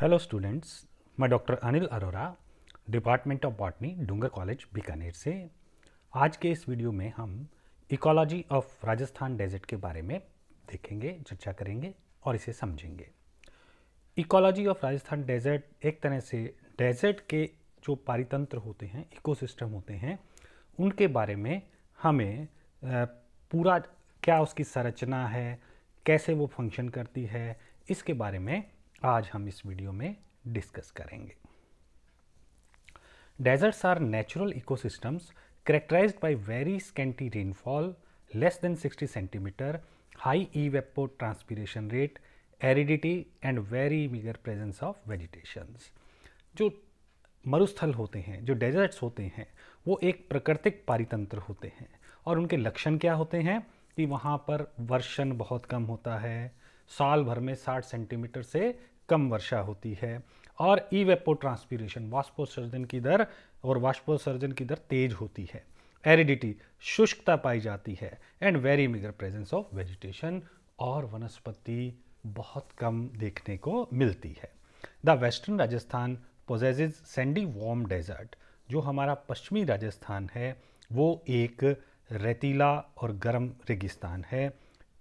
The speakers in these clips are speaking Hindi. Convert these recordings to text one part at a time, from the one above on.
हेलो स्टूडेंट्स मैं doctor Anil Arora department of botany Dungar college Bikaner से आज के इस वीडियो में हम इकोलॉजी ऑफ राजस्थान डेजर्ट के बारे में देखेंगे चर्चा करेंगे और इसे समझेंगे इकोलॉजी ऑफ राजस्थान डेजर्ट एक तरह से डेजर्ट के जो पारितंत्र होते हैं इकोसिस्टम होते हैं उनके बारे में हमें पूरा क्या उसकी संरचना है कैसे वो फंक्शन करती है इसके बारे में आज हम इस वीडियो में डिस्कस करेंगे deserts are natural ecosystems characterize by very scanty rainfall less than 60 centimetre high evapotranspiration rate aridity and very meagre presence of vegetations जो मरुस्थल होते हैं जो डेजर्ट्स होते हैं वो एक प्राकृतिक पारितंत्र होते हैं और उनके लक्षण क्या होते हैं कि वहाँ पर वर्षण बहुत कम होता है साल भर में 60 सेंटीमीटर से कम वर्षा होती है और ई वेपो ट्रांसपीरेशन वाष्पोत्सर्जन की दर और वाष्पोत्सर्जन की दर तेज होती है एरिडिटी शुष्कता पाई जाती है and very meagre presence of vegetation और वनस्पति बहुत कम देखने को मिलती है the western Rajasthan possesses sandy warm desert जो हमारा पश्चिमी राजस्थान है वो एक रेतीला और गर्म रेगिस्तान है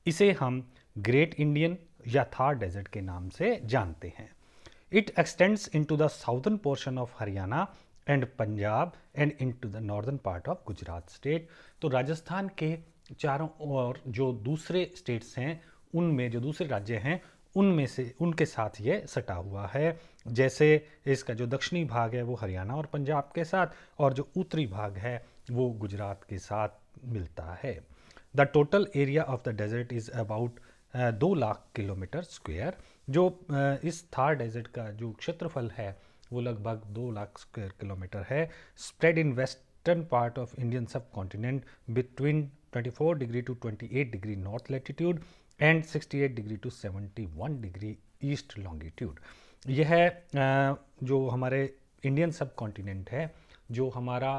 इसे हम ग्रेट इंडियन या थार डेजर्ट के नाम से जानते हैं it extends to the southern portion of Haryana and Punjab and into the northern part of Gujarat state तो राजस्थान के चारों और जो दूसरे स्टेट्स हैं उनमें जो दूसरे राज्य हैं उनमें से उनके साथ ये सटा हुआ है जैसे इसका जो दक्षिणी भाग है वो हरियाणा और पंजाब के साथ और जो उत्तरी भाग है वो गुजरात के साथ मिलता है the total area of the desert is about दो लाख किलोमीटर स्क्वायर जो इस थार डेजर्ट का जो क्षेत्रफल है वो लगभग दो लाख स्क्वायर किलोमीटर है spread in western part of Indian subcontinent between 24 degree to 28 degree north latitude and 68 degree to 71 degree east longitude यह जो हमारे इंडियन सब कॉन्टिनेंट है जो हमारा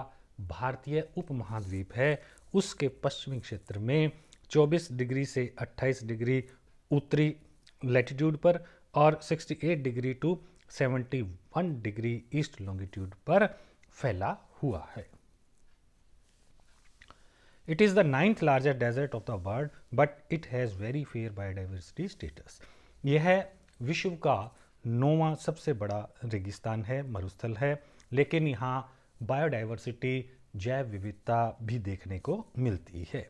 भारतीय उपमहाद्वीप है उसके पश्चिमी क्षेत्र में 24 डिग्री से 28 डिग्री उत्तरी लैटिट्यूड पर और 68 degree to 71 degree east longitude पर फैला हुआ है it is the ninth larger desert of the world but it has very fair biodiversity status यह विश्व का नौवा सबसे बड़ा रेगिस्तान है मरुस्थल है लेकिन यहाँ बायोडाइवर्सिटी जैव विविधता भी देखने को मिलती है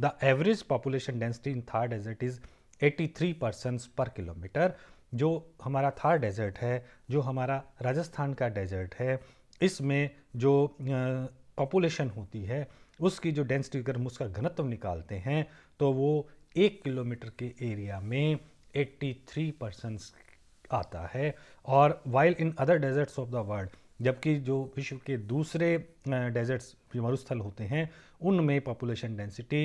the average population density in Thar desert is 83 percents per kilometre जो हमारा थार डेजर्ट है जो हमारा राजस्थान का डेजर्ट है इसमें जो पॉपुलेशन होती है उसकी जो डेंसिटी अगर हम उसका घनत्व निकालते हैं तो वो एक किलोमीटर के एरिया में 83 परसेंट्स आता है और while in other deserts of the world जबकि जो विश्व के दूसरे डेजर्ट्स मरुस्थल होते हैं उनमें population density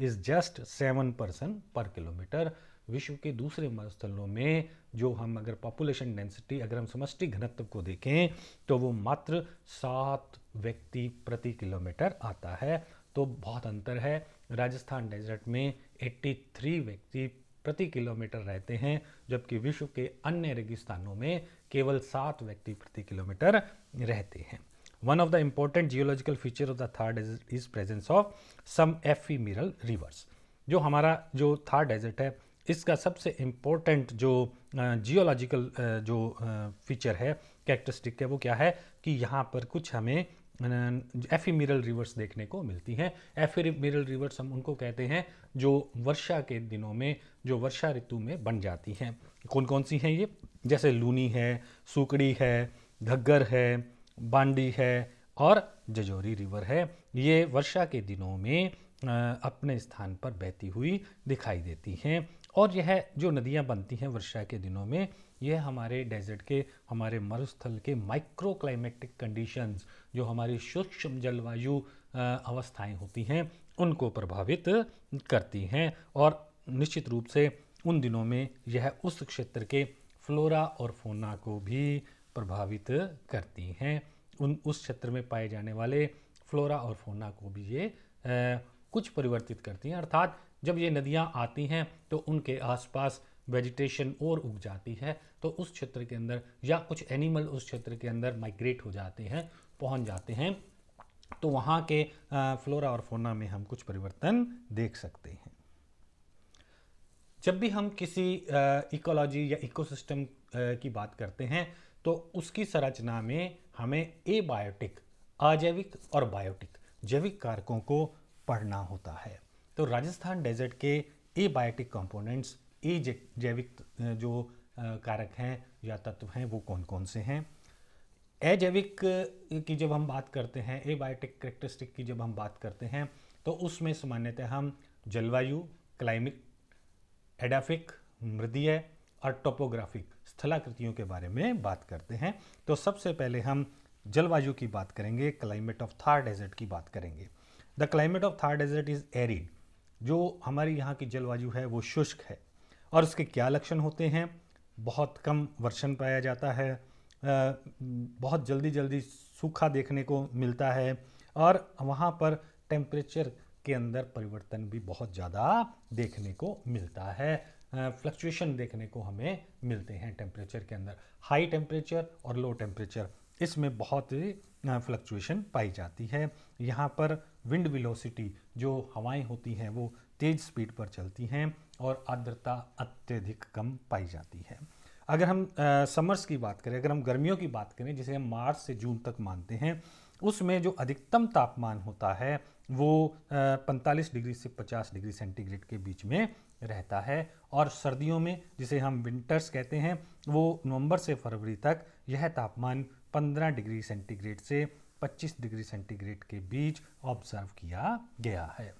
is just seven percent per kilometre विश्व के दूसरे स्थलों में जो हम अगर पॉपुलेशन डेंसिटी अगर हम समष्टि घनत्व को देखें तो वो मात्र सात व्यक्ति प्रति किलोमीटर आता है तो बहुत अंतर है राजस्थान डेजर्ट में 83 व्यक्ति प्रति किलोमीटर रहते हैं जबकि विश्व के अन्य रेगिस्तानों में केवल सात व्यक्ति प्रति किलोमीटर रहते हैं one One of the important geological feature of the Thar desert is presence of some ephemeral rivers जो हमारा जो थर्ड डेजर्ट है इसका सबसे इम्पोर्टेंट जो जियोलॉजिकल जो फीचर है कैरेक्टरिस्टिक है वो क्या है कि यहाँ पर कुछ हमें मिरल रिवर्स देखने को मिलती हैं मिरल रिवर्स हम उनको कहते हैं जो वर्षा के दिनों में जो वर्षा ऋतु में बन जाती हैं कौन कौन सी हैं ये जैसे लूनी है सुकड़ी है घग्गर है बांडी है और जजोरी रिवर है ये वर्षा के दिनों में अपने स्थान पर बहती हुई दिखाई देती हैं और यह जो नदियाँ बनती हैं वर्षा के दिनों में यह हमारे डेजर्ट के हमारे मरुस्थल के माइक्रो क्लाइमेटिक कंडीशंस जो हमारी सूक्ष्म जलवायु अवस्थाएं होती हैं उनको प्रभावित करती हैं और निश्चित रूप से उन दिनों में यह उस क्षेत्र के फ्लोरा और फोना को भी प्रभावित करती हैं उन उस क्षेत्र में पाए जाने वाले फ्लोरा और फोना को भी ये आ, कुछ परिवर्तित करती हैं अर्थात जब ये नदियाँ आती हैं तो उनके आसपास वेजिटेशन और उग जाती है तो उस क्षेत्र के अंदर या कुछ एनिमल उस क्षेत्र के अंदर माइग्रेट हो जाते हैं पहुंच जाते हैं तो वहाँ के फ्लोरा और फोना में हम कुछ परिवर्तन देख सकते हैं जब भी हम किसी इकोलॉजी या इकोसिस्टम की बात करते हैं तो उसकी संरचना में हमें ए बायोटिक अजैविक और बायोटिक जैविक कारकों को पढ़ना होता है तो राजस्थान डेजर्ट के ए बायोटिक कॉम्पोनेंट्स ए जैविक जो कारक हैं या तत्व हैं वो कौन कौन से हैं एजैविक की जब हम बात करते हैं ए बायोटिक करेक्टरिस्टिक की जब हम बात करते हैं तो उसमें सामान्यतः हम जलवायु क्लाइमिक एडाफिक मृदीय और टोपोग्राफिक स्थलाकृतियों के बारे में बात करते हैं तो सबसे पहले हम जलवायु की बात करेंगे क्लाइमेट ऑफ थार डेजर्ट की बात करेंगे the climate of Thar desert is arid जो हमारी यहाँ की जलवायु है वो शुष्क है और उसके क्या लक्षण होते हैं बहुत कम वर्षण पाया जाता है बहुत जल्दी जल्दी सूखा देखने को मिलता है और वहाँ पर टेम्परेचर के अंदर परिवर्तन भी बहुत ज़्यादा देखने को मिलता है फ्लक्चुएशन देखने को हमें मिलते हैं टेम्परेचर के अंदर हाई टेम्परेचर और लो टेम्परेचर इसमें बहुत फ्लक्चुएशन पाई जाती है यहाँ पर विंड विलोसिटी जो हवाएं होती हैं वो तेज़ स्पीड पर चलती हैं और आर्द्रता अत्यधिक कम पाई जाती है अगर हम समर्स की बात करें अगर हम गर्मियों की बात करें जिसे हम मार्च से जून तक मानते हैं उसमें जो अधिकतम तापमान होता है वो 45 डिग्री से 50 डिग्री सेंटीग्रेड के बीच में रहता है और सर्दियों में जिसे हम विंटर्स कहते हैं वो नवंबर से फरवरी तक यह तापमान 15 डिग्री सेंटीग्रेड से 25 डिग्री सेंटीग्रेड के बीच ऑब्जर्व किया गया है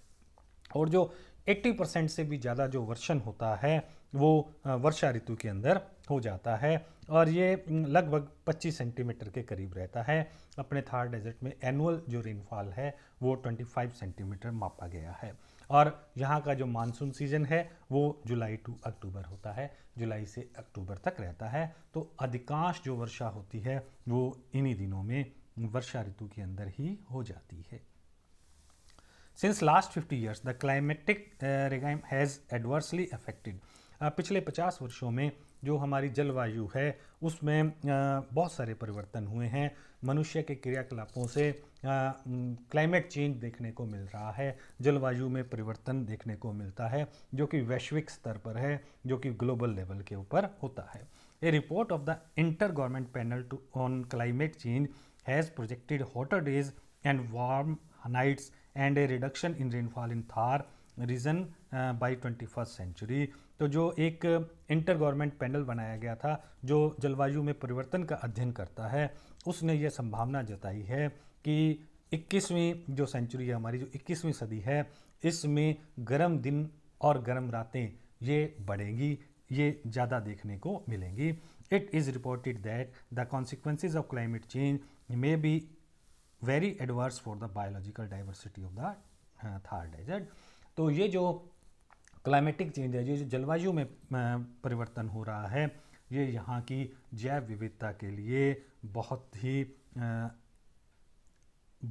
और जो 80 परसेंट से भी ज़्यादा जो वर्षन होता है वो वर्षा ऋतु के अंदर हो जाता है और ये लगभग 25 सेंटीमीटर के करीब रहता है अपने थार डेजर्ट में एनुअल जो रेनफॉल है वो 25 सेंटीमीटर मापा गया है और यहाँ का जो मानसून सीजन है वो जुलाई टू अक्टूबर होता है जुलाई से अक्टूबर तक रहता है तो अधिकांश जो वर्षा होती है वो इन्हीं दिनों में वर्षा ऋतु के अंदर ही हो जाती है since last fifty years the climatic uh, has adversely affected पिछले 50 वर्षों में जो हमारी जलवायु है उसमें बहुत सारे परिवर्तन हुए हैं मनुष्य के क्रियाकलापों से क्लाइमेट चेंज देखने को मिल रहा है जलवायु में परिवर्तन देखने को मिलता है जो कि वैश्विक स्तर पर है जो कि ग्लोबल लेवल के ऊपर होता है a report of the inter government panel to on climate change has projected hotter days and warm nights and a reduction in rainfall in Thar region by twenty first century तो जो एक इंटर गवर्नमेंट पैनल बनाया गया था जो जलवायु में परिवर्तन का अध्ययन करता है उसने ये संभावना जताई है कि 21वीं जो सेंचुरी है हमारी जो 21वीं सदी है इसमें गर्म दिन और गर्म रातें ये बढ़ेंगी ये ज़्यादा देखने को मिलेंगी it is reported that the consequences of climate change may be very adverse for the biological diversity of the Thar desert तो ये जो क्लाइमेटिक चेंज है ये जो जलवायु में परिवर्तन हो रहा है ये यहाँ की जैव विविधता के लिए बहुत ही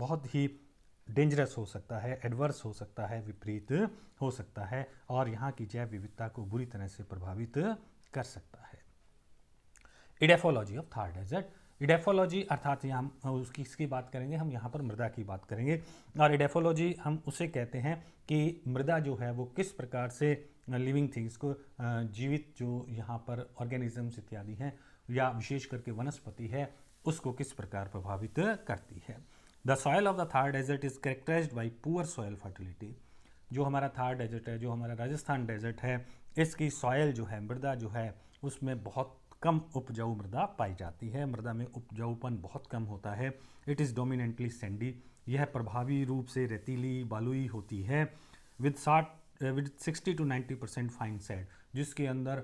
बहुत ही डेंजरस हो सकता है एडवर्स हो सकता है विपरीत हो सकता है और यहाँ की जैव विविधता को बुरी तरह से प्रभावित कर सकता है edaphology of Thar desert edaphology अर्थात यहाँ हम उसकी इसकी बात करेंगे हम यहाँ पर मृदा की बात करेंगे और इडेफोलॉजी हम उसे कहते हैं कि मृदा जो है वो किस प्रकार से लिविंग थिंग्स को जीवित जो यहाँ पर ऑर्गेनिजम्स इत्यादि हैं या विशेष करके वनस्पति है उसको किस प्रकार प्रभावित करती है the soil of the Thar desert is characterize by poor soil fertility जो हमारा थार डेजर्ट है जो हमारा राजस्थान डेजर्ट है इसकी सॉयल जो है मृदा जो है उसमें बहुत कम उपजाऊ मृदा पाई जाती है मृदा में उपजाऊपन बहुत कम होता है इट इज़ डोमिनेंटली सेंडी यह प्रभावी रूप से रेतीली बालुई होती है विद साठ with sixty to ninety percent fine sand जिसके अंदर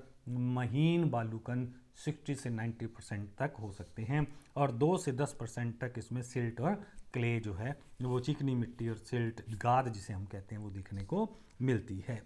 महीन बालूकन 60 से 90 परसेंट तक हो सकते हैं और 2 से 10 परसेंट तक इसमें सिल्ट और क्ले जो है वो चिकनी मिट्टी और सिल्ट गाद जिसे हम कहते हैं वो देखने को मिलती है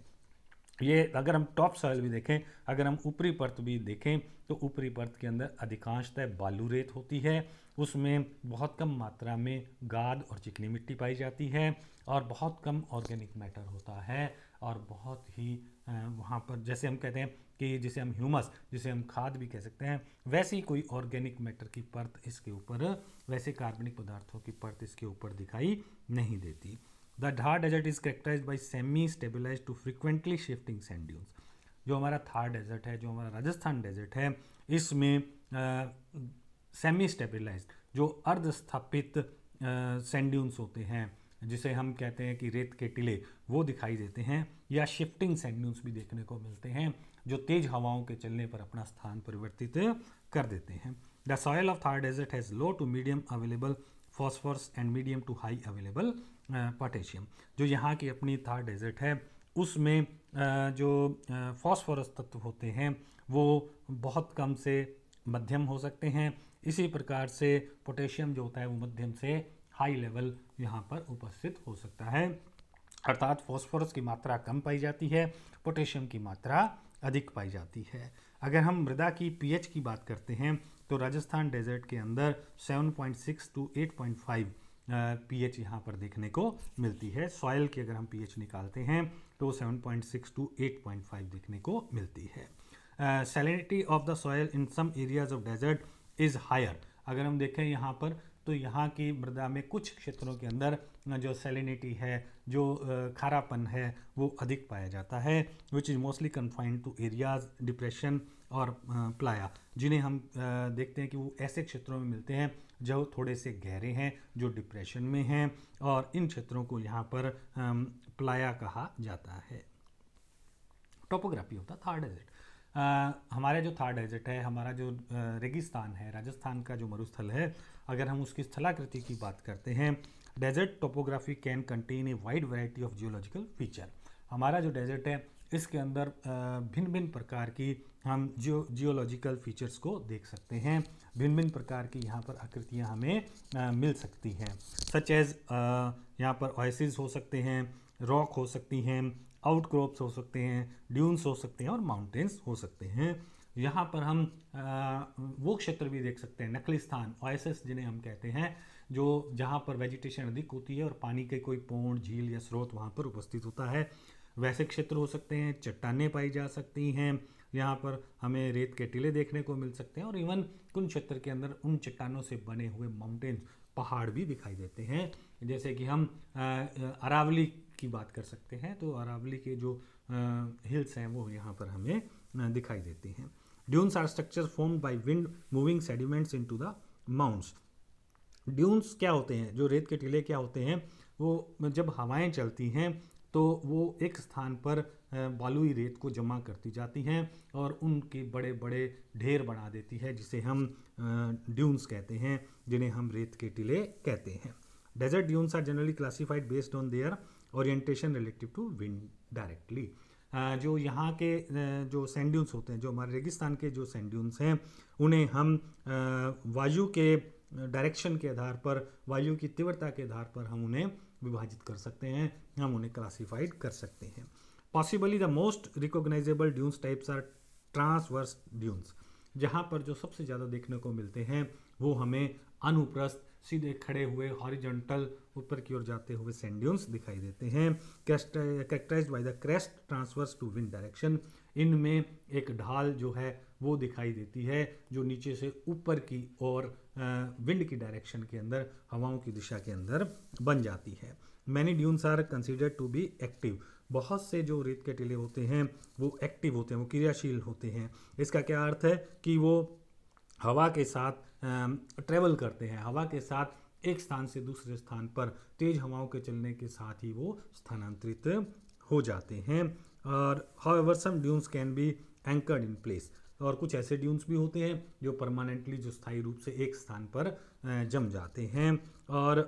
ये अगर हम टॉप सॉयल भी देखें अगर हम ऊपरी परत भी देखें तो ऊपरी परत के अंदर अधिकांशतः बालू रेत होती है उसमें बहुत कम मात्रा में गाद और चिकनी मिट्टी पाई जाती है और बहुत कम ऑर्गेनिक मैटर होता है और बहुत ही वहाँ पर जैसे हम कहते हैं कि जिसे हम ह्यूमस जिसे हम खाद भी कह सकते हैं वैसे ही कोई ऑर्गेनिक मैटर की परत इसके ऊपर वैसे कार्बनिक पदार्थों की परत इसके ऊपर दिखाई नहीं देती the Thar desert is characterize by semi stabilize to frequently shifting sand dunes जो हमारा थार डेजर्ट है जो हमारा राजस्थान डेजर्ट है इसमें सेमी स्टेबिलाइज जो अर्ध स्थापित सैंड ड्यून्स होते हैं जिसे हम कहते हैं कि रेत के टिले वो दिखाई देते हैं या शिफ्टिंग सैंड ड्यून्स भी देखने को मिलते हैं जो तेज हवाओं के चलने पर अपना स्थान परिवर्तित कर देते हैं the soil of Thar desert has low to medium available phosphorus and medium to high available potassium जो यहाँ की अपनी थार डेजर्ट है उसमें uh, जो फॉस्फोरस uh, तत्व होते हैं वो बहुत कम से मध्यम हो सकते हैं इसी प्रकार से पोटेशियम जो होता है वो मध्यम से हाई लेवल यहाँ पर उपस्थित हो सकता है अर्थात फॉस्फोरस की मात्रा कम पाई जाती है पोटेशियम की मात्रा अधिक पाई जाती है अगर हम मृदा की पीएच की बात करते हैं तो राजस्थान डेजर्ट के अंदर 7.6 टू 8.5 पीएच यहाँ पर देखने को मिलती है सॉयल की अगर हम पीएच निकालते हैं तो 7.6 टू 8.5 देखने को मिलती है salinity of the soil in some areas of desert is higher अगर हम देखें यहाँ पर तो यहाँ की मृदा में कुछ क्षेत्रों के अंदर जो सेलिनिटी है जो खारापन है वो अधिक पाया जाता है which is mostly confined to areas depression और प्लाया जिन्हें हम देखते हैं कि वो ऐसे क्षेत्रों में मिलते हैं जो थोड़े से गहरे हैं जो डिप्रेशन में हैं और इन क्षेत्रों को यहाँ पर प्लाया कहा जाता है टोपोग्राफी होता थर्ड एजेट हमारा जो थार डेजर्ट है हमारा जो रेगिस्तान है राजस्थान का जो मरुस्थल है अगर हम उसकी स्थलाकृति की बात करते हैं desert topography can contain a wide variety of geological feature हमारा जो डेजर्ट है इसके अंदर भिन्न भिन्न प्रकार की हम जियो जियोलॉजिकल फीचर्स को देख सकते हैं भिन्न भिन्न प्रकार की यहाँ पर आकृतियाँ हमें आ, मिल सकती हैं सच एज यहाँ पर ऑयसिस हो सकते हैं रॉक हो सकती हैं आउटक्रॉप्स हो सकते हैं ड्यून्स हो सकते हैं और माउंटेन्स हो सकते हैं यहाँ पर हम आ, वो क्षेत्र भी देख सकते हैं नकली स्थान ओएसएस जिन्हें हम कहते हैं जो जहाँ पर वेजिटेशन अधिक होती है और पानी के कोई पोंड झील या स्रोत वहाँ पर उपस्थित होता है वैसे क्षेत्र हो सकते हैं चट्टाने पाई जा सकती हैं यहाँ पर हमें रेत के टीले देखने को मिल सकते हैं और इवन कुन क्षेत्र के अंदर उन चट्टानों से बने हुए माउंटेन्स पहाड़ भी दिखाई देते हैं जैसे कि हम अरावली की बात कर सकते हैं तो अरावली के जो हिल्स हैं वो यहाँ पर हमें दिखाई देते हैं dunes are structure form by wind moving sediments into the mounts dunes क्या होते हैं जो रेत के टीले क्या होते हैं वो जब हवाएं चलती हैं तो वो एक स्थान पर बालुई रेत को जमा करती जाती हैं और उनके बड़े बड़े ढेर बना देती है जिसे हम ड्यून्स कहते हैं जिन्हें हम रेत के टीले कहते हैं desert dunes are generally classified based on their orientation relative to wind directly जो यहाँ के uh, जो सेंड्यून्स होते हैं जो हमारे रेगिस्तान के जो सेंड्यून्स हैं उन्हें हम uh, वायु के डायरेक्शन के आधार पर वायु की तीव्रता के आधार पर हम उन्हें विभाजित कर सकते हैं हम उन्हें क्लासिफाइड कर सकते हैं possibly the most recognizable dunes types are transverse dunes जहाँ पर जो सबसे ज़्यादा देखने को मिलते हैं वो हमें अनुप्रस्थ सीधे खड़े हुए हॉरिजेंटल ऊपर की ओर जाते हुए सेंड्यून्स दिखाई देते हैं characterize by the crest transverse to wind direction इनमें एक ढाल जो है वो दिखाई देती है जो नीचे से ऊपर की ओर विंड की डायरेक्शन के अंदर हवाओं की दिशा के अंदर बन जाती है many dunes are considered to be active बहुत से जो रेत के टीले होते हैं वो एक्टिव होते हैं वो क्रियाशील होते हैं इसका क्या अर्थ है कि वो हवा के साथ ट्रेवल करते हैं हवा के साथ एक स्थान से दूसरे स्थान पर तेज हवाओं के चलने के साथ ही वो स्थानांतरित हो जाते हैं और however some dunes can be anchored in place तो और कुछ ऐसे ड्यून्स भी होते हैं जो परमानेंटली जो स्थायी रूप से एक स्थान पर जम जाते हैं और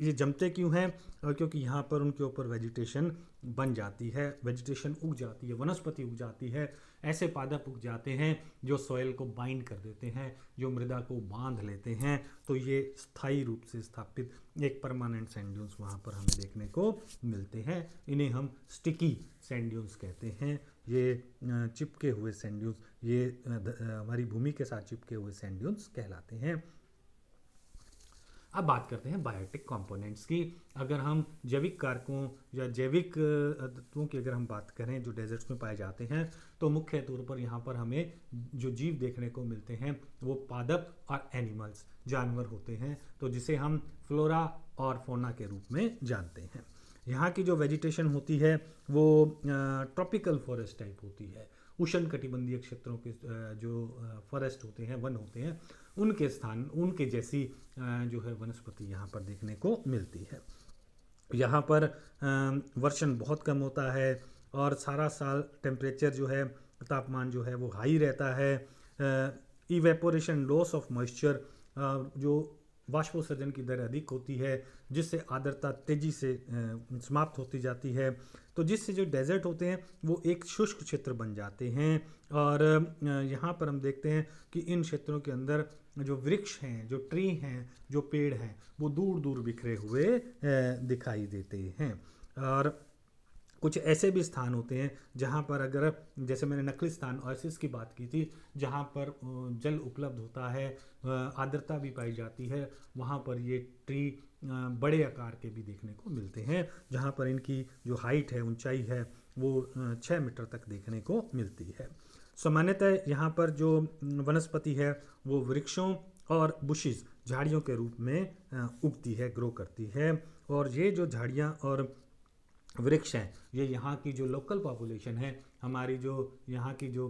ये जमते क्यों हैं क्योंकि यहाँ पर उनके ऊपर वेजिटेशन बन जाती है वेजिटेशन उग जाती है वनस्पति उग जाती है ऐसे पादप उग जाते हैं जो सॉयल को बाइंड कर देते हैं जो मृदा को बांध लेते हैं तो ये स्थायी रूप से स्थापित एक परमानेंट सैंड वहाँ पर हमें देखने को मिलते हैं इन्हें हम स्टिकी सैंड्यून्स कहते हैं ये चिपके हुए सैंड ये हमारी भूमि के साथ चिपके हुए सैंड कहलाते हैं अब बात करते हैं बायोटिक कंपोनेंट्स की अगर हम जैविक कारकों या जैविक तत्वों की अगर हम बात करें जो डेजर्ट्स में पाए जाते हैं तो मुख्य तौर पर यहाँ पर हमें जो जीव देखने को मिलते हैं वो पादप और एनिमल्स जानवर होते हैं तो जिसे हम फ्लोरा और फोना के रूप में जानते हैं यहाँ की जो वेजिटेशन होती है वो ट्रॉपिकल फॉरेस्ट टाइप होती है उष्ण कटिबंधीय क्षेत्रों के जो फॉरेस्ट होते हैं वन होते हैं उनके स्थान उनके जैसी जो है वनस्पति यहाँ पर देखने को मिलती है यहाँ पर वर्षण बहुत कम होता है और सारा साल टेम्परेचर जो है तापमान जो है वो हाई रहता है इवेपोरेशन लॉस ऑफ मॉइस्चर जो वाष्पोसर्जन की दर अधिक होती है जिससे आर्द्रता तेजी से समाप्त होती जाती है तो जिससे जो डेजर्ट होते हैं वो एक शुष्क क्षेत्र बन जाते हैं और यहाँ पर हम देखते हैं कि इन क्षेत्रों के अंदर जो वृक्ष हैं जो ट्री हैं जो पेड़ हैं वो दूर दूर बिखरे हुए दिखाई देते हैं और कुछ ऐसे भी स्थान होते हैं जहाँ पर अगर जैसे मैंने नकली स्थान ओएसिस की बात की थी जहाँ पर जल उपलब्ध होता है आर्द्रता भी पाई जाती है वहाँ पर ये ट्री बड़े आकार के भी देखने को मिलते हैं जहाँ पर इनकी जो हाइट है ऊंचाई है वो छः मीटर तक देखने को मिलती है सामान्यतः यहाँ पर जो वनस्पति है वो वृक्षों और बुशिज़ झाड़ियों के रूप में उगती है ग्रो करती है और ये जो झाड़ियाँ और वृक्ष हैं ये यहाँ की जो लोकल पॉपुलेशन है हमारी जो यहाँ की जो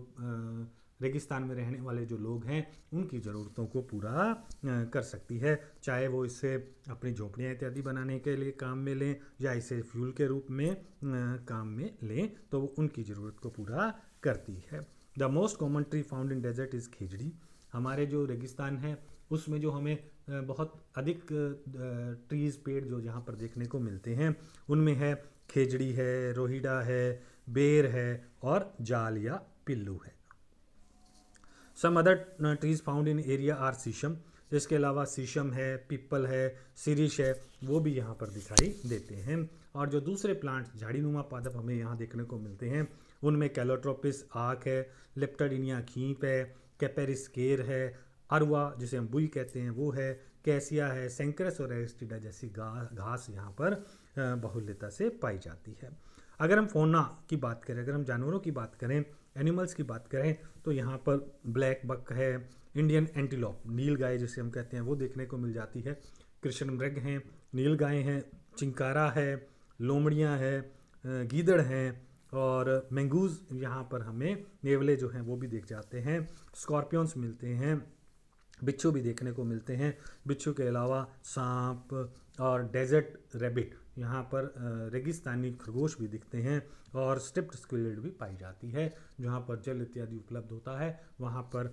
रेगिस्तान में रहने वाले जो लोग हैं उनकी ज़रूरतों को पूरा कर सकती है चाहे वो इसे अपनी झोंपड़ियाँ इत्यादि बनाने के लिए काम में लें या इसे फ्यूल के रूप में काम में लें तो वो उनकी ज़रूरत को पूरा करती है the most common tree found in desert is khejri हमारे जो रेगिस्तान है उसमें जो हमें बहुत अधिक ट्रीज़ पेड़ जो यहाँ पर देखने को मिलते हैं उनमें है खेजड़ी है रोहिडा है बेर है और जाल या पिल्लू है some other trees found in area are shisham इसके अलावा शीशम है पीपल है सीरिश है वो भी यहाँ पर दिखाई देते हैं और जो दूसरे प्लांट झाड़ीनुमा पादप हमें यहाँ देखने को मिलते हैं उनमें कैलोट्रोपिस आक है लेप्टाडिनिया खीप है कैपेरिस केर है अरवा जिसे हम बुई कहते हैं वो है कैसिया है सेंक्रस और एस्टिडा जैसी घास यहाँ पर बहुल्यता से पाई जाती है अगर हम फोना की बात करें अगर हम जानवरों की बात करें एनिमल्स की बात करें तो यहाँ पर ब्लैक बक है इंडियन एंटीलॉप नील गाय जिसे हम कहते हैं वो देखने को मिल जाती है कृष्ण मृग हैं नील गाय हैं चिंकारा है लोमड़ियाँ हैं गीदड़ हैं और मैंगूज यहाँ पर हमें नेवले जो हैं वो भी देख जाते हैं स्कॉर्पियंस मिलते हैं बिच्छू भी देखने को मिलते हैं बिच्छू के अलावा सांप और डेजर्ट रेबिट यहाँ पर रेगिस्तानी खरगोश भी दिखते हैं और स्ट्रिप्ट स्क्विलेड भी पाई जाती है जहाँ पर जल इत्यादि उपलब्ध होता है वहाँ पर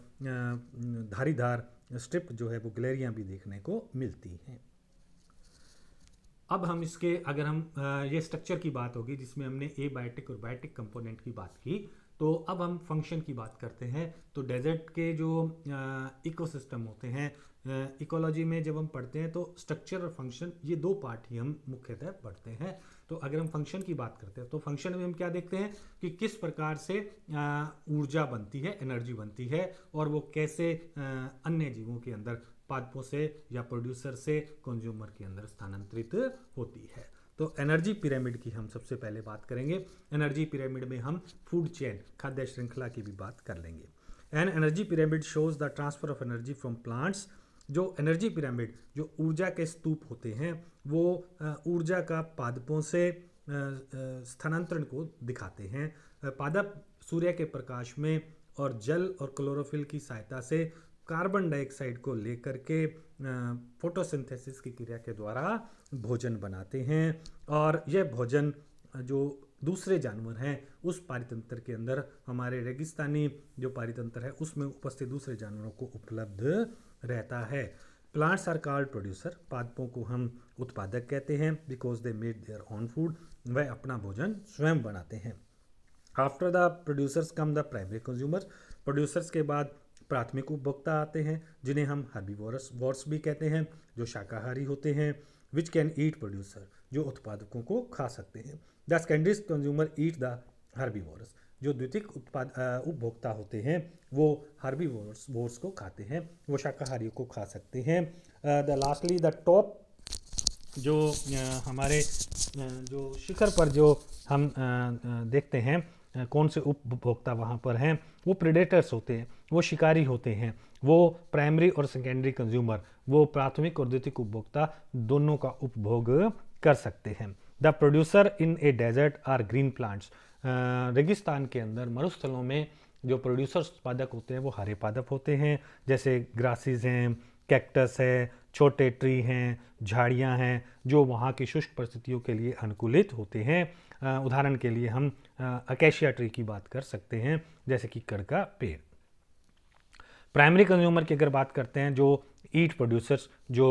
धारीधार स्ट्रिप्ट जो है वो गलेरियाँ भी देखने को मिलती हैं अब हम इसके अगर हम ये स्ट्रक्चर की बात होगी जिसमें हमने ए बायोटिक और बायोटिक कंपोनेंट की बात की तो अब हम फंक्शन की बात करते हैं तो डेजर्ट के जो इकोसिस्टम होते हैं इकोलॉजी में जब हम पढ़ते हैं तो स्ट्रक्चर और फंक्शन ये दो पार्ट ही हम मुख्यतः पढ़ते हैं तो अगर हम फंक्शन की बात करते हैं तो फंक्शन में हम क्या देखते हैं कि किस प्रकार से ऊर्जा बनती है एनर्जी बनती है और वो कैसे अन्य जीवों के अंदर पादपों से या प्रोड्यूसर से कंज्यूमर के अंदर स्थानांतरित होती है तो एनर्जी पिरामिड की हम सबसे पहले बात करेंगे एनर्जी पिरामिड में हम फूड चेन खाद्य श्रृंखला की भी बात कर लेंगे an energy pyramid shows the transfer of energy from plants जो एनर्जी पिरामिड जो ऊर्जा के स्तूप होते हैं वो ऊर्जा का पादपों से स्थानांतरण को दिखाते हैं पादप सूर्य के प्रकाश में और जल और क्लोरोफिल की सहायता से कार्बन डाइऑक्साइड को लेकर के फोटोसिंथेसिस की क्रिया के द्वारा भोजन बनाते हैं और यह भोजन जो दूसरे जानवर हैं उस पारितंत्र के अंदर हमारे रेगिस्तानी जो पारितंत्र है उसमें उपस्थित दूसरे जानवरों को उपलब्ध रहता है प्लांट्स आर कार्ड प्रोड्यूसर पादपों को हम उत्पादक कहते हैं because they made their own food वह अपना भोजन स्वयं बनाते हैं after the producers come the primary consumer producers के बाद प्राथमिक उपभोक्ता आते हैं जिन्हें हम हर्बी वॉर्स भी कहते हैं जो शाकाहारी होते हैं विच कैन ईट प्रोड्यूसर जो उत्पादकों को खा सकते हैं the secondary consumer eat the herbivores जो द्वितीय उत्पाद उपभोक्ता होते हैं वो हर्बी वॉर्स वोर्स को खाते हैं वो शाकाहारियों को खा सकते हैं द लास्टली द टॉप जो हमारे जो शिखर पर जो हम देखते हैं कौन से उपभोक्ता वहाँ पर हैं वो प्रिडेटर्स होते हैं वो शिकारी होते हैं वो प्राइमरी और सेकेंडरी कंज्यूमर वो प्राथमिक और द्वितीय उपभोक्ता दोनों का उपभोग कर सकते हैं the producer in a desert are green plants रेगिस्तान के अंदर मरुस्थलों में जो प्रोड्यूसर उत्पादक होते हैं वो हरे पादप होते हैं जैसे ग्रासेस हैं कैक्टस है छोटे ट्री हैं झाड़ियाँ हैं जो वहाँ की शुष्क परिस्थितियों के लिए अनुकूलित होते हैं उदाहरण के लिए हम अकेशिया ट्री की बात कर सकते हैं जैसे कि कड़ का पेड़ प्राइमरी कंज्यूमर की अगर बात करते हैं जो ईट प्रोड्यूसर्स जो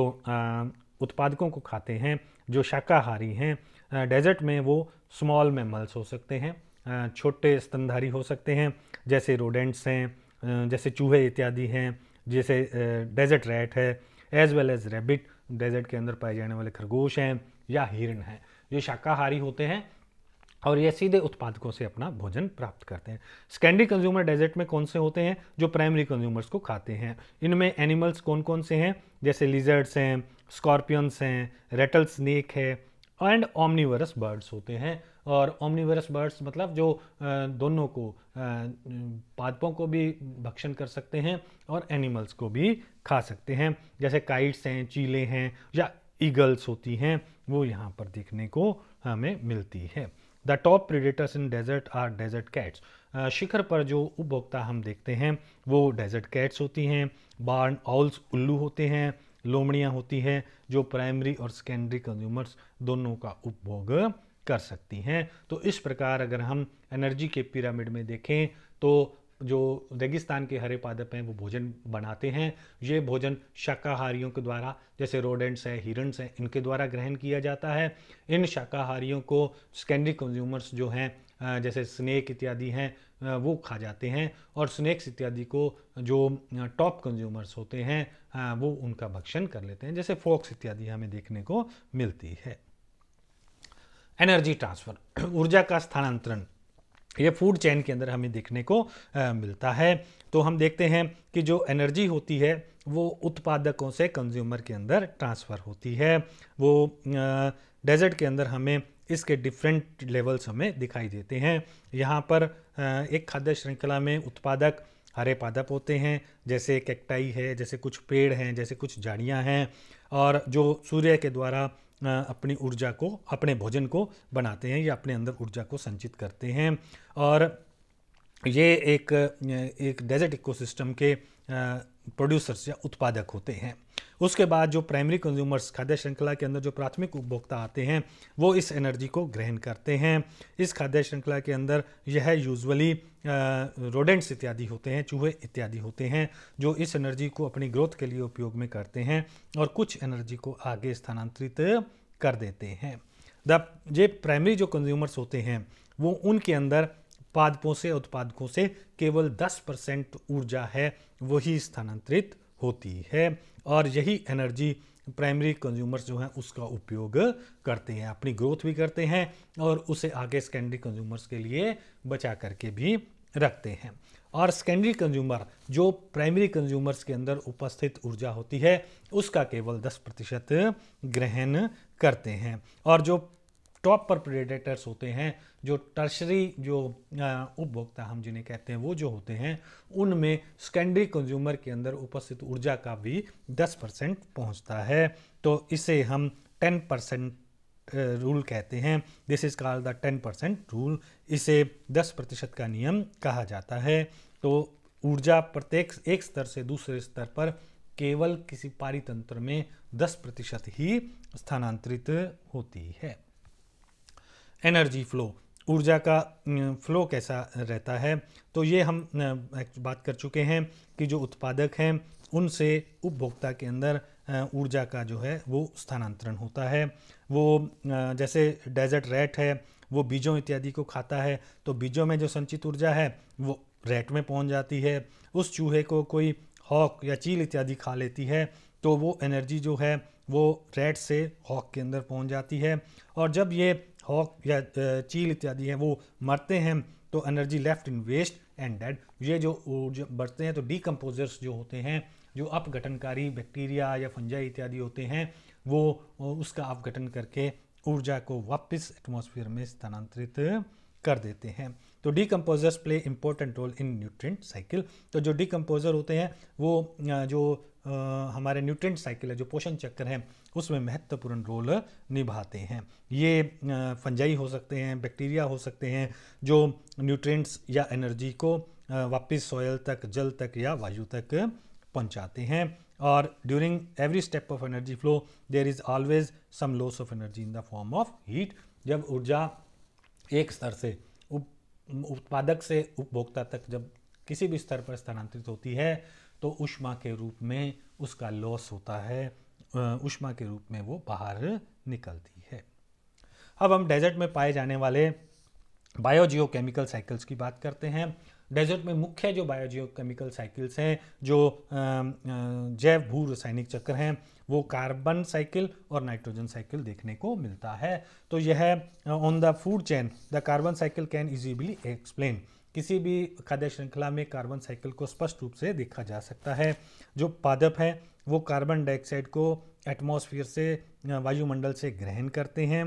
उत्पादकों को खाते हैं जो शाकाहारी हैं डेजर्ट में वो स्मॉल मेमल्स हो सकते हैं छोटे स्तनधारी हो सकते हैं जैसे रोडेंट्स हैं जैसे चूहे इत्यादि हैं जैसे डेजर्ट रैट है as well as rabbit desert के अंदर पाए जाने वाले खरगोश हैं या हिरण हैं जो शाकाहारी होते हैं और ये सीधे उत्पादकों से अपना भोजन प्राप्त करते हैं सेकेंडरी कंज्यूमर डेजर्ट में कौन से होते हैं जो प्राइमरी कंज्यूमर्स को खाते हैं इनमें एनिमल्स कौन कौन से हैं जैसे लिजर्ड्स हैं स्कॉर्पियंस हैं रेटल स्नेक है एंड ओमनीवरस बर्ड्स होते हैं और ओमनीवरस बर्ड्स मतलब जो दोनों को पादपों को भी भक्षण कर सकते हैं और एनिमल्स को भी खा सकते हैं जैसे काइट्स हैं चीले हैं या ईगल्स होती हैं वो यहाँ पर देखने को हमें मिलती है the top predators in desert are desert cats शिखर पर जो उपभोक्ता हम देखते हैं वो डेजर्ट कैट्स होती हैं बार्न ऑल्स उल्लू होते हैं लोमड़ियाँ होती हैं जो प्राइमरी और सेकेंडरी कंज्यूमर्स दोनों का उपभोग कर सकती हैं तो इस प्रकार अगर हम एनर्जी के पिरामिड में देखें तो जो रेगिस्तान के हरे पादप हैं वो भोजन बनाते हैं ये भोजन शाकाहारियों के द्वारा जैसे रोडेंट्स हैं हिरण्स हैं इनके द्वारा ग्रहण किया जाता है इन शाकाहारियों को सेकेंडरी कंज्यूमर्स जो हैं जैसे स्नेक इत्यादि हैं वो खा जाते हैं और स्नेक्स इत्यादि को जो टॉप कंज्यूमर्स होते हैं वो उनका भक्षण कर लेते हैं जैसे फोक्स इत्यादि हमें देखने को मिलती है एनर्जी ट्रांसफ़र ऊर्जा का स्थानांतरण ये फूड चैन के अंदर हमें देखने को मिलता है तो हम देखते हैं कि जो एनर्जी होती है वो उत्पादकों से कंज्यूमर के अंदर ट्रांसफ़र होती है वो डेजर्ट के अंदर हमें इसके डिफरेंट लेवल्स हमें दिखाई देते हैं यहाँ पर एक खाद्य श्रृंखला में उत्पादक हरे पादप होते हैं जैसे कैक्टाई है जैसे कुछ पेड़ हैं जैसे कुछ झाड़ियाँ हैं और जो सूर्य के द्वारा अपनी ऊर्जा को अपने भोजन को बनाते हैं या अपने अंदर ऊर्जा को संचित करते हैं और ये एक एक डेजर्ट इकोसिस्टम के प्रोड्यूसर्स या उत्पादक होते हैं उसके बाद जो प्राइमरी कंज्यूमर्स खाद्य श्रृंखला के अंदर जो प्राथमिक उपभोक्ता आते हैं वो इस एनर्जी को ग्रहण करते हैं इस खाद्य श्रृंखला के अंदर यह यूजुअली रोडेंट्स इत्यादि होते हैं चूहे इत्यादि होते हैं जो इस एनर्जी को अपनी ग्रोथ के लिए उपयोग में करते हैं और कुछ एनर्जी को आगे स्थानांतरित कर देते हैं द ये प्राइमरी जो कंज्यूमर्स होते हैं वो उनके अंदर पादपों से उत्पादकों से केवल 10 परसेंट ऊर्जा है वही स्थानांतरित होती है और यही एनर्जी प्राइमरी कंज्यूमर्स जो हैं उसका उपयोग करते हैं अपनी ग्रोथ भी करते हैं और उसे आगे सेकेंडरी कंज्यूमर्स के लिए बचा करके भी रखते हैं और सेकेंडरी कंज्यूमर जो प्राइमरी कंज्यूमर्स के अंदर उपस्थित ऊर्जा होती है उसका केवल 10 प्रतिशत ग्रहण करते हैं और जो टॉप पर प्रेडेटर्स होते हैं जो टर्शरी जो उपभोक्ता हम जिन्हें कहते हैं वो जो होते हैं उनमें सेकेंडरी कंज्यूमर के अंदर उपस्थित ऊर्जा का भी 10 परसेंट पहुँचता है तो इसे हम 10 परसेंट रूल कहते हैं this is called the 10 percent rule इसे 10 प्रतिशत का नियम कहा जाता है तो ऊर्जा प्रत्येक एक स्तर से दूसरे स्तर पर केवल किसी पारितंत्र में दस प्रतिशत ही स्थानांतरित होती है एनर्जी फ्लो ऊर्जा का फ्लो कैसा रहता है तो ये हम बात कर चुके हैं कि जो उत्पादक हैं उनसे उपभोक्ता के अंदर ऊर्जा का जो है वो स्थानांतरण होता है वो जैसे डेजर्ट रैट है वो बीजों इत्यादि को खाता है तो बीजों में जो संचित ऊर्जा है वो रैट में पहुंच जाती है उस चूहे को कोई हॉक या चील इत्यादि खा लेती है तो वो एनर्जी जो है वो रैट से हॉक के अंदर पहुंच जाती है और जब ये हॉक या चील इत्यादि हैं वो मरते हैं तो energy left in waste and dead ये जो बढ़ते हैं तो डीकम्पोजर्स जो होते हैं जो अपघटनकारी बैक्टीरिया या फंजाई इत्यादि होते हैं वो उसका अपघटन करके ऊर्जा को वापस एटमॉस्फेयर में स्थानांतरित कर देते हैं तो decomposers play important role in nutrient cycle तो जो डीकम्पोजर होते हैं वो जो हमारे न्यूट्रेंट साइकिल है जो पोषण चक्कर हैं उसमें महत्वपूर्ण रोल निभाते हैं ये फंजाई हो सकते हैं बैक्टीरिया हो सकते हैं जो न्यूट्रिएंट्स या एनर्जी को वापस सॉयल तक जल तक या वायु तक पहुंचाते हैं और during every step of energy flow there is always some loss of energy in the form of heat जब ऊर्जा एक स्तर से उप उत्पादक से उपभोक्ता तक जब किसी भी स्तर पर स्थानांतरित होती है तो उष्मा के रूप में उसका लॉस होता है उष्मा के रूप में वो बाहर निकलती है अब हम डेजर्ट में पाए जाने वाले बायोजियो केमिकल साइकिल्स की बात करते हैं डेजर्ट में मुख्य जो बायोजियो केमिकल साइकिल्स हैं जो जैव भू रासायनिक चक्र हैं वो कार्बन साइकिल और नाइट्रोजन साइकिल देखने को मिलता है तो यह on the food chain the carbon cycle can easily explain किसी भी खाद्य श्रृंखला में कार्बन साइकिल को स्पष्ट रूप से देखा जा सकता है जो पादप है वो कार्बन डाइऑक्साइड को एटमॉस्फेयर से वायुमंडल से ग्रहण करते हैं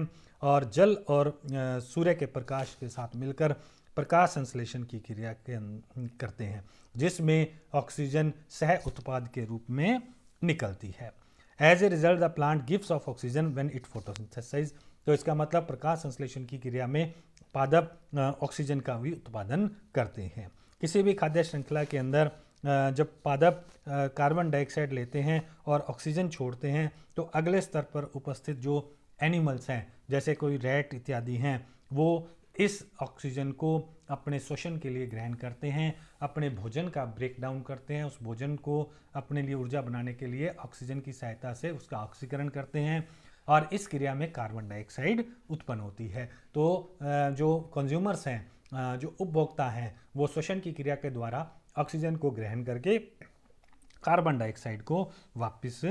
और जल और सूर्य के प्रकाश के साथ मिलकर प्रकाश संश्लेषण की क्रिया अं, करते हैं जिसमें ऑक्सीजन सह उत्पाद के रूप में निकलती है as a result the plant gives off oxygen when it photosynthesize तो इसका मतलब प्रकाश संश्लेषण की क्रिया में पादप ऑक्सीजन का भी उत्पादन करते हैं किसी भी खाद्य श्रृंखला के अंदर जब पादप कार्बन डाइऑक्साइड लेते हैं और ऑक्सीजन छोड़ते हैं तो अगले स्तर पर उपस्थित जो एनिमल्स हैं जैसे कोई रैट इत्यादि हैं वो इस ऑक्सीजन को अपने शोषण के लिए ग्रहण करते हैं अपने भोजन का ब्रेक डाउन करते हैं उस भोजन को अपने लिए ऊर्जा बनाने के लिए ऑक्सीजन की सहायता से उसका ऑक्सीकरण करते हैं और इस क्रिया में कार्बन डाइऑक्साइड उत्पन्न होती है तो जो कंज्यूमर्स हैं जो उपभोक्ता हैं वो श्वसन की क्रिया के द्वारा ऑक्सीजन को ग्रहण करके कार्बन डाइऑक्साइड को वापस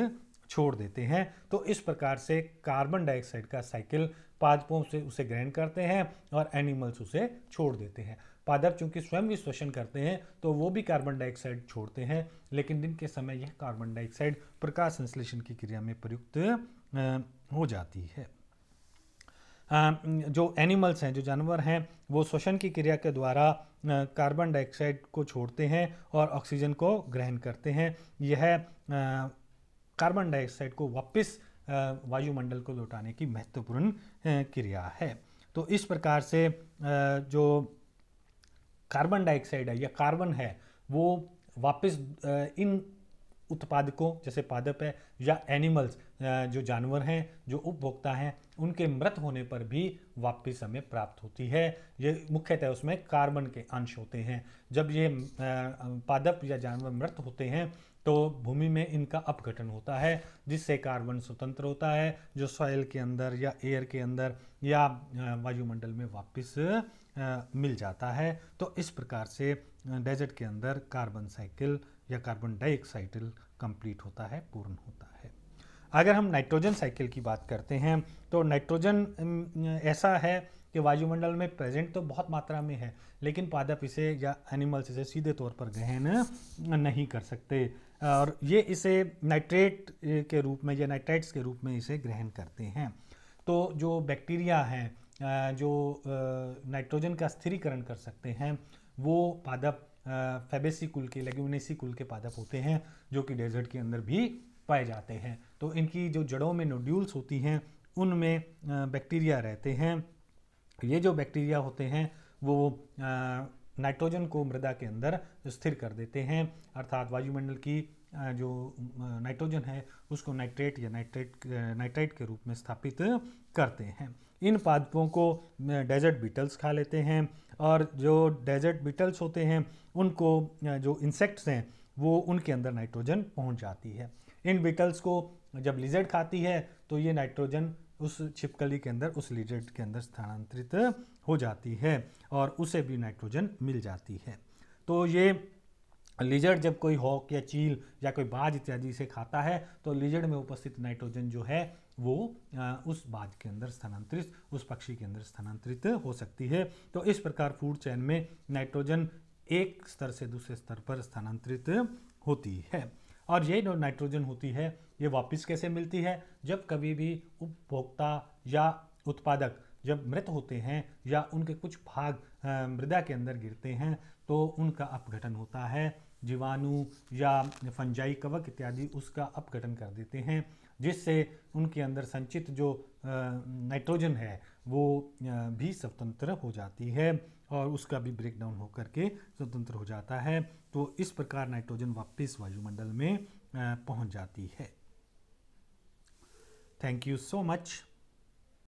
छोड़ देते हैं तो इस प्रकार से कार्बन डाइऑक्साइड का साइकिल पादपों से उसे ग्रहण करते हैं और एनिमल्स उसे छोड़ देते हैं पादप चूंकि स्वयं भी श्वसन करते हैं तो वो भी कार्बन डाइऑक्साइड छोड़ते हैं लेकिन दिन के समय यह कार्बन डाइऑक्साइड प्रकाश संश्लेषण की क्रिया में प्रयुक्त हो जाती है जो एनिमल्स हैं जो जानवर हैं वो श्वसन की क्रिया के द्वारा कार्बन डाइऑक्साइड को छोड़ते हैं और ऑक्सीजन को ग्रहण करते हैं यह कार्बन डाइऑक्साइड को वापस वायुमंडल को लौटाने की महत्वपूर्ण क्रिया है तो इस प्रकार से जो कार्बन डाइऑक्साइड है या कार्बन है वो वापस इन उत्पादकों जैसे पादप है या एनिमल्स जो जानवर हैं जो उपभोक्ता हैं उनके मृत होने पर भी वापिस हमें प्राप्त होती है ये मुख्यतः उसमें कार्बन के अंश होते हैं जब ये पादप या जानवर मृत होते हैं तो भूमि में इनका अपघटन होता है जिससे कार्बन स्वतंत्र होता है जो सॉयल के अंदर या एयर के अंदर या वायुमंडल में वापस मिल जाता है तो इस प्रकार से डेजर्ट के अंदर कार्बन साइकिल या कार्बन डाइऑक्साइडल कंप्लीट होता है पूर्ण होता है अगर हम नाइट्रोजन साइकिल की बात करते हैं तो नाइट्रोजन ऐसा है कि वायुमंडल में प्रेजेंट तो बहुत मात्रा में है लेकिन पादप इसे या एनिमल्स इसे सीधे तौर पर ग्रहण नहीं कर सकते और ये इसे नाइट्रेट के रूप में या नाइट्राइट्स के रूप में इसे ग्रहण करते हैं तो जो बैक्टीरिया हैं जो नाइट्रोजन का स्थिरीकरण कर सकते हैं वो पादप फेबेसी कुल के लेग्यूनेसी कुल के पादप होते हैं जो कि डेजर्ट के अंदर भी पाए जाते हैं तो इनकी जो जड़ों में नोड्यूल्स होती हैं उनमें बैक्टीरिया रहते हैं ये जो बैक्टीरिया होते हैं वो नाइट्रोजन को मृदा के अंदर स्थिर कर देते हैं अर्थात वायुमंडल की जो नाइट्रोजन है उसको नाइट्रेट या नाइट्रेट नाइट्राइट के रूप में स्थापित करते हैं इन पादपों को डेजर्ट बीटल्स खा लेते हैं और जो डेजर्ट बीटल्स होते हैं उनको जो इंसेक्ट्स हैं वो उनके अंदर नाइट्रोजन पहुंच जाती है इन बीटल्स को जब लिजर्ड खाती है तो ये नाइट्रोजन उस छिपकली के अंदर उस लिजर्ड के अंदर स्थानांतरित हो जाती है और उसे भी नाइट्रोजन मिल जाती है तो ये लिजर्ड जब कोई हॉक या चील या कोई बाज इत्यादि से खाता है तो लिजर्ड में उपस्थित नाइट्रोजन जो है वो उस बाज के अंदर स्थानांतरित उस पक्षी के अंदर स्थानांतरित हो सकती है तो इस प्रकार फूड चैन में नाइट्रोजन एक स्तर से दूसरे स्तर पर स्थानांतरित होती है और ये जो नाइट्रोजन होती है ये वापस कैसे मिलती है जब कभी भी उपभोक्ता या उत्पादक जब मृत होते हैं या उनके कुछ भाग मृदा के अंदर गिरते हैं तो उनका अपघटन होता है जीवाणु या फंजाई कवक इत्यादि उसका अपघटन कर देते हैं जिससे उनके अंदर संचित जो नाइट्रोजन है वो भी स्वतंत्र हो जाती है और उसका भी ब्रेकडाउन होकर के स्वतंत्र हो जाता है तो इस प्रकार नाइट्रोजन वापस वायुमंडल में पहुंच जाती है थैंक यू सो मच